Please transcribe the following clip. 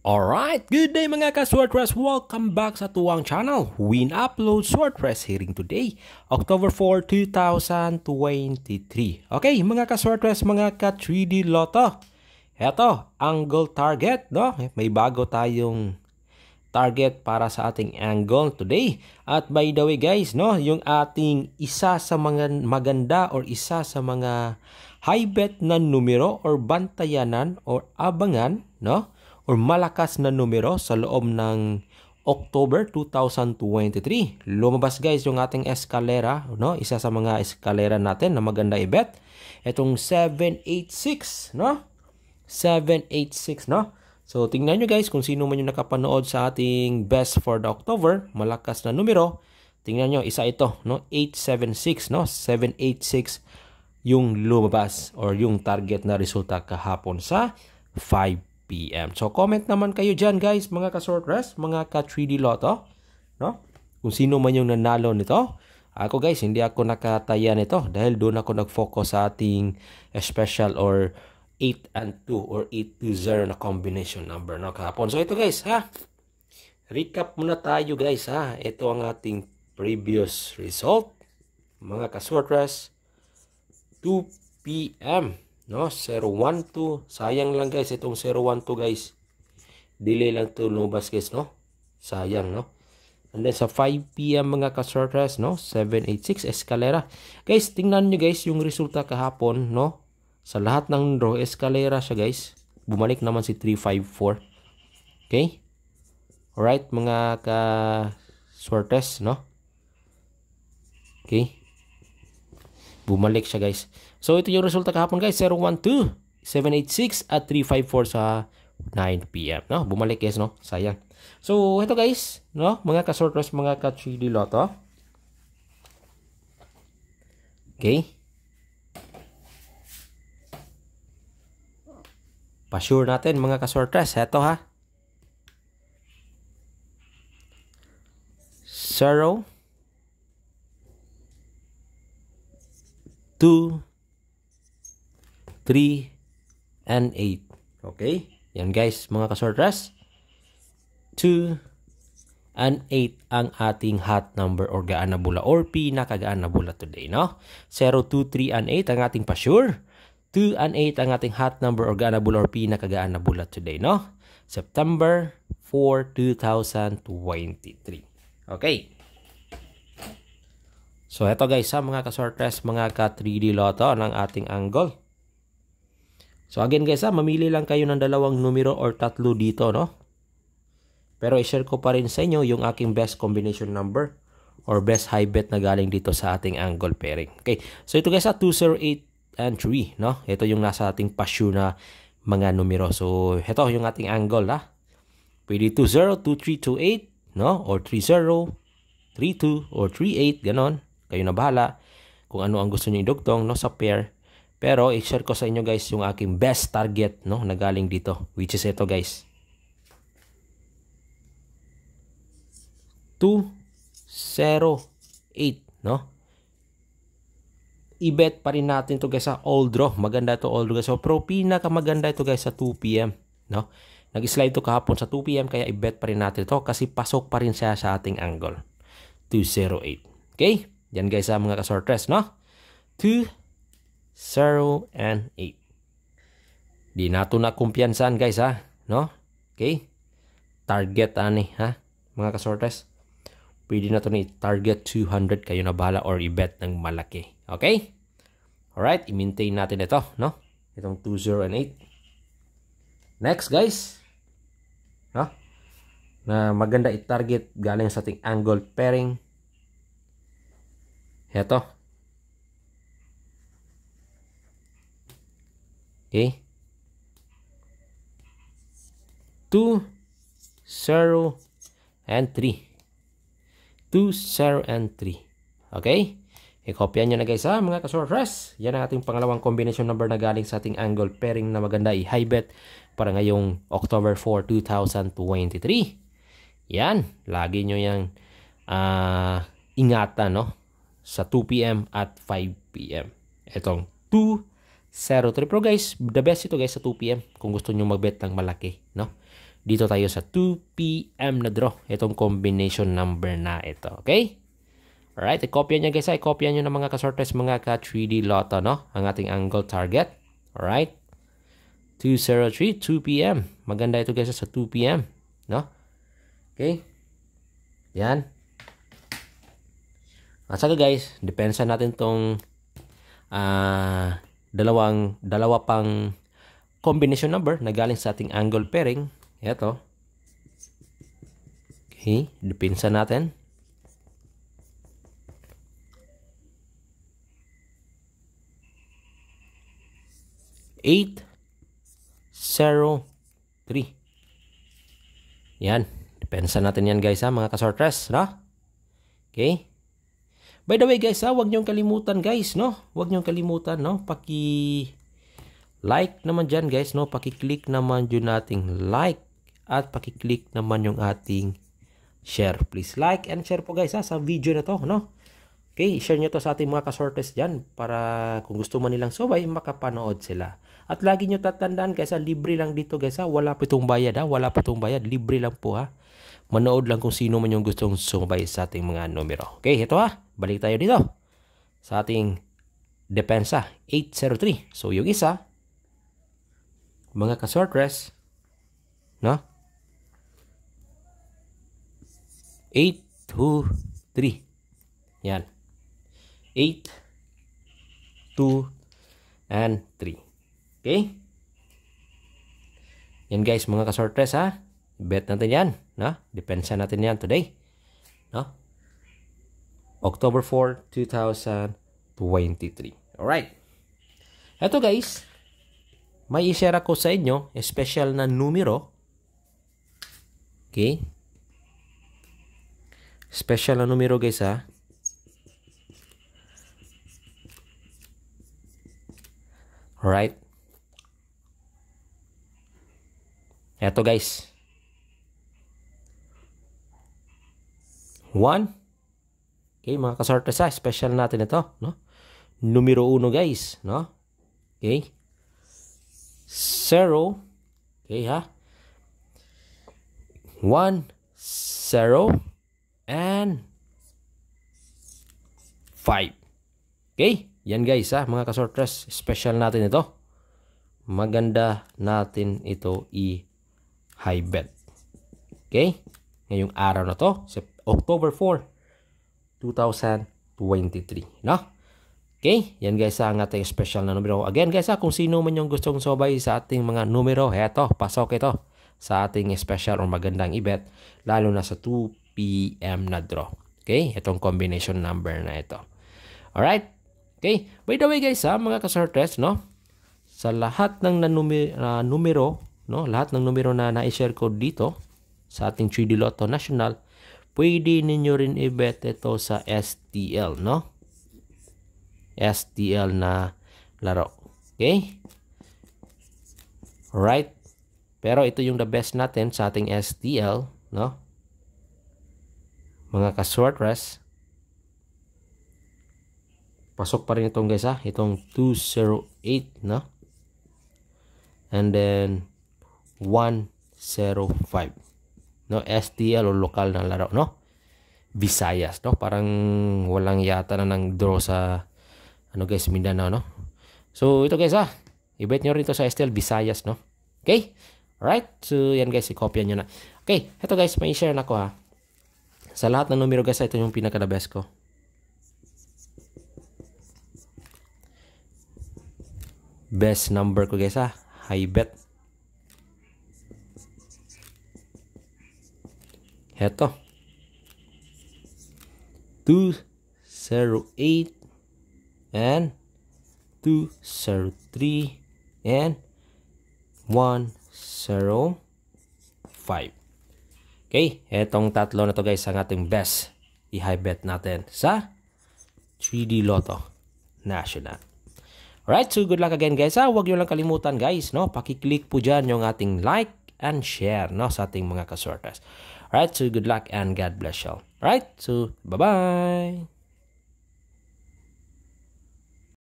Alright, good day mga ka-Swordpress! Welcome back sa tuwang channel, Win Upload Swordpress hearing today, October 4, 2023. Okay, mga ka-Swordpress, mga ka-3D Lotto, eto, angle target, no? May bago tayong target para sa ating angle today. At by the way guys, no, yung ating isa sa mga maganda or isa sa mga high bet na numero or bantayanan or abangan, no? or malakas na numero sa loob ng October 2023. Lumabas guys yung ating eskalera, no? Isa sa mga eskalera natin na maganda i-bet. Itong 786, no? 786, no? So tingnan nyo guys kung sino man yung nakapanood sa ating best for the October, malakas na numero. Tingnan nyo, isa ito, no? 876, no? 786 yung lumabas or yung target na resulta kahapon sa 5 PM. So, comment naman kayo dyan guys, mga ka-sortress, mga ka-3D Lotto. No? Kung sino man yung nanalo nito. Ako guys, hindi ako nakataya nito dahil doon ako nag-focus sa ating special or 8 and 2 or 8 to 0 na combination number no, Kapon. So, ito guys, ha? Recap muna tayo guys, ha? Ito ang ating previous result. Mga ka-sortress, 2 PM. No? 012. Sayang lang guys. Itong 012 guys. Delay lang to lumabas guys. No? Sayang no? And then sa 5pm mga kasorters no? 786 escalera. Guys tingnan nyo guys yung resulta kahapon no? Sa lahat ng draw escalera siya guys. Bumalik naman si 354. Okay? Alright mga ka sortes no? Okay? Bumalik siya guys. So ito yung resulta kahapon guys. 012, 786 at 354 sa 9pm. No? Bumalik guys no. Sayang. So ito guys. No? Mga ka-sorters, mga ka-3D loto. Okay. Pasure natin mga ka-sorters. Ito ha. 0 2, 3, and 8. Okay? Yan guys, mga kasortras. 2 and 8 ang ating hot number or gaan na bula or pinakagaan na bula today, no? 0, 2, 3, and 8 ang ating pasure 2 and 8 ang ating hot number or gaan na bula or pinakagaan na bula today, no? September 4, 2023. Okay. So, eto guys sa mga ka kasortres, mga ka-3D Lotto ng ating angle. So, again guys ha, mamili lang kayo ng dalawang numero or tatlo dito, no? Pero i-share ko pa rin sa inyo yung aking best combination number or best high bet na galing dito sa ating angle pairing. Okay, so ito guys ha, 208 and 3, no? Ito yung nasa ating pasyo na mga numero. So, ito yung ating angle, ha? Pwede 20, 23, 28 no? Or 30, 32, or 38, ganon. Kayo na bahala kung ano ang gusto niyo idugtong no sa pair. Pero i-share ko sa inyo guys yung aking best target no na galing dito which is ito guys. 208 no. I-bet pa rin natin to guys sa all draw. Maganda to all draw guys. So pro pinaka maganda ito guys sa 2 PM no. Nag-slide to kahapon sa 2 PM kaya i-bet pa rin natin to kasi pasok pa rin siya sa ating angle. 208. Okay? Yan guys ha, ah, mga kasortres, no? 2, 0, and 8. Di nato na kumpiyansan guys ha, ah, no? Okay? Target ani ah, ha, mga kasortres. Pwede na to ni target 200 kayo na bala or i-bet ng malaki. Okay? Alright, i-maintain natin ito, no? Itong 2, 0, and 8. Next guys, no? Na maganda i-target galing sa ating angle pairing Heto. Okay. 2, 0, and 3. 2, 0, and 3. Okay? I-copyan nyo na guys ha mga kasorters. Yan ang ating pangalawang combination number na galing sa ating angle pairing na maganda i-high bet para ngayong October 4, 2023. Yan. Lagi nyo yung uh, ingatan no sa 2 p.m. at 5 p.m. Itong 203 Pro guys, the best ito guys sa 2 p.m. kung gusto niyo magbet ng malaki, no? Dito tayo sa 2 p.m. na draw, itong combination number na ito, okay? Alright, i-copy niya guys, i-copy niyo ng mga kasortes, mga ka 3D lotto, no? Ang ating angle target. Alright? 203 2 p.m. Maganda ito guys sa 2 p.m., no? Okay? Yan. At saka guys, depensa natin tong uh, dalawang, dalawa pang combination number na galing sa ating angle pairing. Ito. Okay, depensa natin. Eight, zero, three. Yan. Depensa natin yan guys ha, mga kasortres. No? Okay. By the way guys, ha, ah, wag niyo kalimutan guys, no? Wag niyo kalimutan, no? Paki like naman diyan guys, no? Paki-click naman yung ating like at paki-click naman yung ating share. Please like and share po guys ha, ah, sa video na to, no? Okay, share niyo to sa ating mga kasortes diyan para kung gusto man nilang subay, makapanood sila. At lagi niyo tatandaan guys, ha, ah, libre lang dito guys ha. Wala po itong bayad ha, wala po itong bayad, libre lang po ha. Manood lang kung sino man yung gustong sumabay sa ating mga numero. Okay, ito ha. Balik tayo dito sa ating depensa, 803. So, yung isa, mga kasortres, no? 823 Yan. 8, 2, and 3. Okay? Yan guys, mga kasortres ha. Bet natin yan. No? Depensa natin yan today. No? October 4, 2023. Alright. Eto guys, may i-share ako sa inyo, special na numero. Okay? Special na numero guys ha. Alright. Eto guys. 1 Okay, mga kasorte sa, special natin ito, no? Numero 1, guys, no? Okay? 0 Okay, ha? One, zero, and 5. Okay? Yan guys, ha? Mga kasortres, special natin ito. Maganda natin ito i-high bet. Okay? Ngayong araw na to, October 4. 2023. No? Okay? Yan guys ang ating special na numero. Again guys ha, ah, kung sino man yung gustong sobay sa ating mga numero, heto, pasok ito sa ating special o magandang ibet, lalo na sa 2 p.m. na draw. Okay? Itong combination number na ito. Alright? Okay? By the way guys ha, ah, mga kasortes, no? Sa lahat ng nanumero, uh, numero, no? Lahat ng numero na na-share ko dito sa ating 3D Lotto National, pwede ninyo rin ibet ito sa STL, no? STL na laro. Okay? Right? Pero ito yung the best natin sa ating STL, no? Mga ka-short rest. Pasok pa rin itong guys ha. Ah. Itong 208, no? And then 105 no STL o lokal na laro no Visayas no parang walang yata na ng draw sa ano guys Mindanao no so ito guys ah i-bet nyo rito sa STL Visayas no okay right So, yan guys, i-copyan nyo na. Okay, ito guys, may share na ko ha. Ah. Sa lahat ng numero guys, ito yung pinaka best ko. Best number ko guys ha. Ah. High bet. Heto. 208 and 203 and 105. Okay, etong tatlo na to guys ang ating best i-high bet natin sa 3D Lotto National. Alright, so good luck again guys. Ah, huwag nyo lang kalimutan guys, no? Pakiclick po dyan yung ating like and share no, sa ating mga kasortas. Right. so good luck and God bless y'all. right, so bye bye.